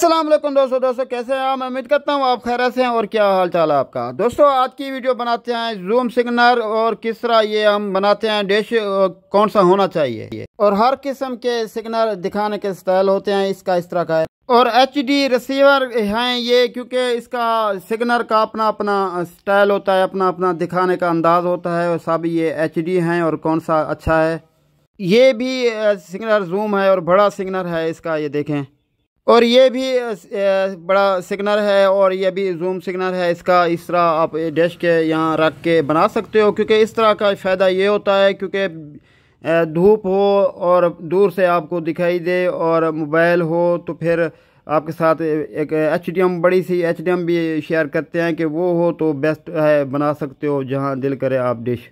अस्सलाम वालेकुम दोस्तों दोस्तों कैसे हैं मैं उम्मीद करता हूँ आप खैर से हैं और क्या हाल चाल है आपका दोस्तों आज की वीडियो बनाते हैं जूम सिग्नल और किस तरह ये हम बनाते हैं डिश कौन सा होना चाहिए और हर किस्म के सिग्नल दिखाने के स्टाइल होते हैं इसका इस तरह का है और एच डी रिसीवर हैं ये क्योंकि इसका सिग्नल का अपना अपना स्टाइल होता है अपना अपना दिखाने का अंदाज होता है और सब ये एच डी हैं और कौन सा अच्छा है ये भी सिग्नल जूम है और बड़ा सिग्नल है इसका ये देखें और ये भी बड़ा सिग्नल है और ये भी जूम सिग्नल है इसका इस तरह आप डैश के यहाँ रख के बना सकते हो क्योंकि इस तरह का फ़ायदा ये होता है क्योंकि धूप हो और दूर से आपको दिखाई दे और मोबाइल हो तो फिर आपके साथ एक एच बड़ी सी एच भी शेयर करते हैं कि वो हो तो बेस्ट है बना सकते हो जहाँ दिल करे आप डिश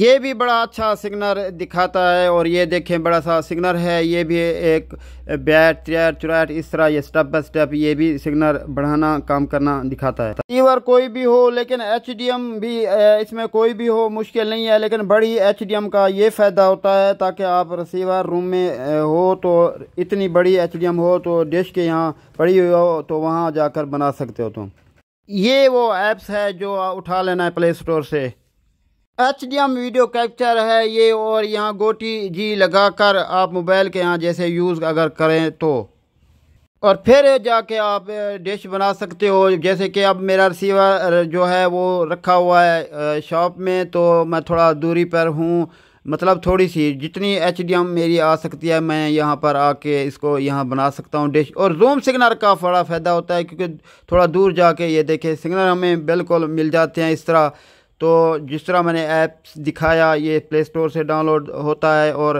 ये भी बड़ा अच्छा सिग्नल दिखाता है और ये देखें बड़ा सा सिग्नल है ये भी एक बैट चैट चुराट इस तरह ये स्टेप बाय स्टेप ये भी सिग्नल बढ़ाना काम करना दिखाता है रिसीवर कोई भी हो लेकिन एच भी इसमें कोई भी हो मुश्किल नहीं है लेकिन बड़ी एच का ये फ़ायदा होता है ताकि आप रिसीवर रूम में हो तो इतनी बड़ी एच हो तो डिश के यहाँ पड़ी हुई हो तो वहाँ जाकर बना सकते हो तुम ये वो ऐप्स है जो उठा लेना है प्ले स्टोर से H D M video capture है ये और यहाँ गोटी जी लगा कर आप मोबाइल के यहाँ जैसे यूज़ अगर करें तो और फिर जाके आप डिश बना सकते हो जैसे कि अब मेरा रिसीवर जो है वो रखा हुआ है शॉप में तो मैं थोड़ा दूरी पर हूँ मतलब थोड़ी सी जितनी एच डी एम मेरी आ सकती है मैं यहाँ पर आके इसको यहाँ बना सकता हूँ डिश और जूम सिग्नल का बड़ा फ़ायदा होता है क्योंकि थोड़ा दूर जाके ये देखें सिग्नल हमें बिल्कुल मिल जाते हैं इस तरह तो जिस तरह मैंने ऐप्स दिखाया ये प्ले स्टोर से डाउनलोड होता है और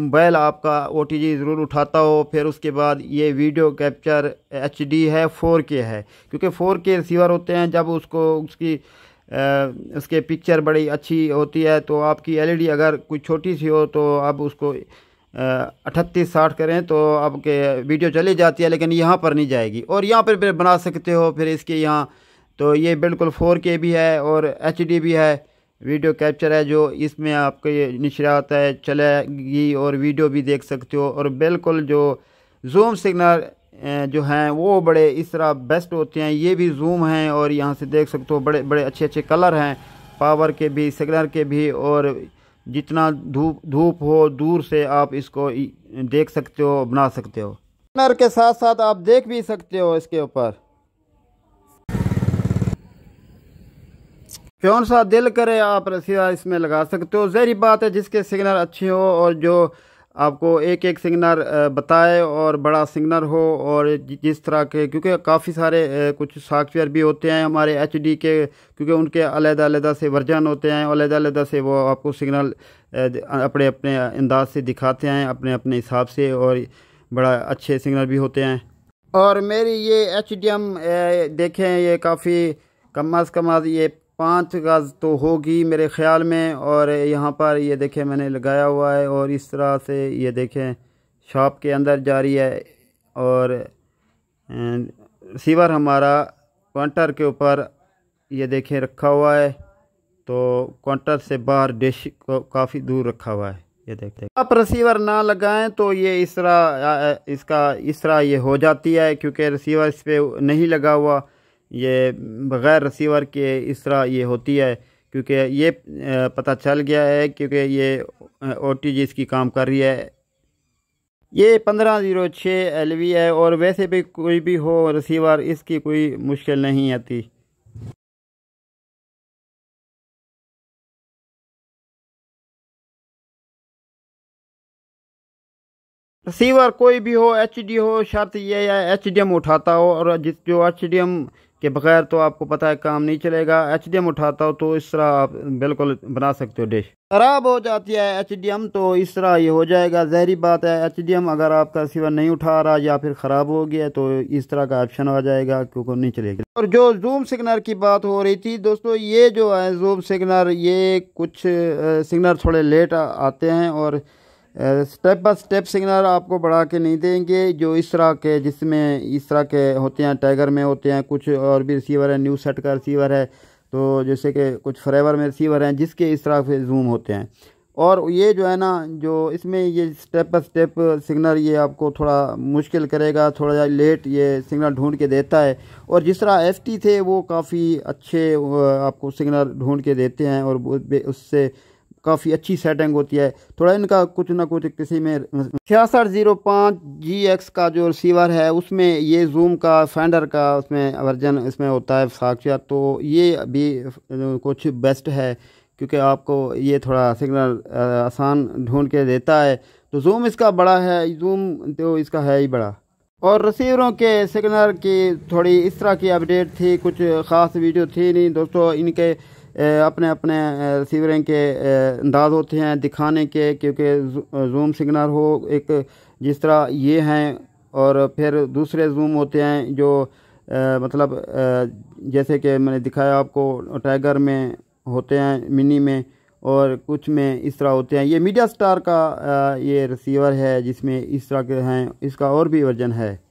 मोबाइल आपका ओ ज़रूर उठाता हो फिर उसके बाद ये वीडियो कैप्चर एच है फ़ोर है क्योंकि फ़ोर के रिसीवर होते हैं जब उसको उसकी उसके पिक्चर बड़ी अच्छी होती है तो आपकी एलईडी e अगर कोई छोटी सी हो तो अब उसको अट्ठतीस साठ करें तो आपके वीडियो चली जाती है लेकिन यहाँ पर नहीं जाएगी और यहाँ पर फिर बना सकते हो फिर इसके यहाँ तो ये बिल्कुल फोर के भी है और एच डी भी है वीडियो कैप्चर है जो इसमें आपको ये नशरात है चलेगी और वीडियो भी देख सकते हो और बिल्कुल जो जूम सिग्नल जो हैं वो बड़े इस तरह बेस्ट होते हैं ये भी जूम हैं और यहाँ से देख सकते हो बड़े बड़े अच्छे अच्छे कलर हैं पावर के भी सिग्नल के भी और जितना धूप धूप हो दूर से आप इसको देख सकते हो बना सकते हो के साथ साथ आप देख भी सकते हो इसके ऊपर कौन सा दिल करे आप रसीदा इसमें लगा सकते हो जहरी बात है जिसके सिग्नल अच्छे हो और जो आपको एक एक सिग्नर बताए और बड़ा सिग्नर हो और जिस तरह के क्योंकि काफ़ी सारे कुछ सॉफ्टवेयर भी होते हैं हमारे एच डी के क्योंकि उनके अलग अलग से वर्जन होते हैं अलग अलग से वो आपको सिग्नल अपने अपने अंदाज से दिखाते हैं अपने अपने हिसाब से और बड़ा अच्छे सिग्नल भी होते हैं और मेरी ये एच डी एम देखें ये काफ़ी कम अज़ कम ये पाँच गज़ तो होगी मेरे ख़्याल में और यहाँ पर ये देखें मैंने लगाया हुआ है और इस तरह से ये देखें शॉप के अंदर जा रही है और रिसीवर हमारा काउंटर के ऊपर ये देखें रखा हुआ है तो काउंटर से बाहर डिश को काफ़ी दूर रखा हुआ है ये देखते हैं आप रिसीवर ना लगाएं तो ये इस तरह इसका इस तरह ये हो जाती है क्योंकि रिसीवर इस पर नहीं लगा हुआ ये बग़ैर रिसीवर के इस तरह ये होती है क्योंकि ये पता चल गया है क्योंकि ये ओ टी जी इसकी काम कर रही है ये पंद्रह ज़ीरो छः एल वी है और वैसे भी कोई भी हो रिसीवर इसकी कोई मुश्किल नहीं आती रिसीवर कोई भी हो एच डी हो शर्त ये है एच डी एम उठाता हो और जिस जो एच डी एम के बगैर तो आपको पता है काम नहीं चलेगा एच उठाता हो तो इस तरह आप बिल्कुल बना सकते हो डिश ख़राब हो जाती है एच तो इस तरह ये हो जाएगा जहरी बात है एच अगर आपका सिवा नहीं उठा रहा या फिर ख़राब हो गया तो इस तरह का ऑप्शन आ जाएगा क्योंकि नहीं चलेगा और जो जूम सिग्नर की बात हो रही थी दोस्तों ये जो है जूम सिग्नर ये कुछ सिग्नर थोड़े लेट आते हैं और स्टेप बाय स्टेप सिग्नल आपको बढ़ा के नहीं देंगे जो इस तरह के जिसमें इस तरह के होते हैं टाइगर में होते हैं कुछ और भी रिसीवर है न्यू सेट का रिसीवर है तो जैसे कि कुछ फ्रेवर में रिसीवर हैं जिसके इस तरह से जूम होते हैं और ये जो है ना जो इसमें ये स्टेप बाय स्टेप सिग्नल ये आपको थोड़ा मुश्किल करेगा थोड़ा लेट ये सिग्नल ढूंढ के देता है और जिस तरह एस थे वो काफ़ी अच्छे आपको सिग्नल ढूंढ के देते हैं और उससे काफ़ी अच्छी सेटिंग होती है थोड़ा इनका कुछ ना कुछ किसी में छियासठ जीरो पाँच जी एक्स का जो रिसीवर है उसमें ये जूम का फैंडर का उसमें वर्जन इसमें होता है साक्षात तो ये भी कुछ बेस्ट है क्योंकि आपको ये थोड़ा सिग्नल आसान ढूंढ के देता है तो जूम इसका बड़ा है जूम तो इसका है ही बड़ा और रिसीवरों के सिग्नल की थोड़ी इस तरह की अपडेट थी कुछ ख़ास वीडियो थी नहीं दोस्तों इनके अपने अपने रिसीवरें के अंदाज होते हैं दिखाने के क्योंकि जूम सिग्नल हो एक जिस तरह ये हैं और फिर दूसरे जूम होते हैं जो आ, मतलब आ, जैसे कि मैंने दिखाया आपको टाइगर में होते हैं मिनी में और कुछ में इस तरह होते हैं ये मीडिया स्टार का आ, ये रिसीवर है जिसमें इस तरह के हैं इसका और भी वर्जन है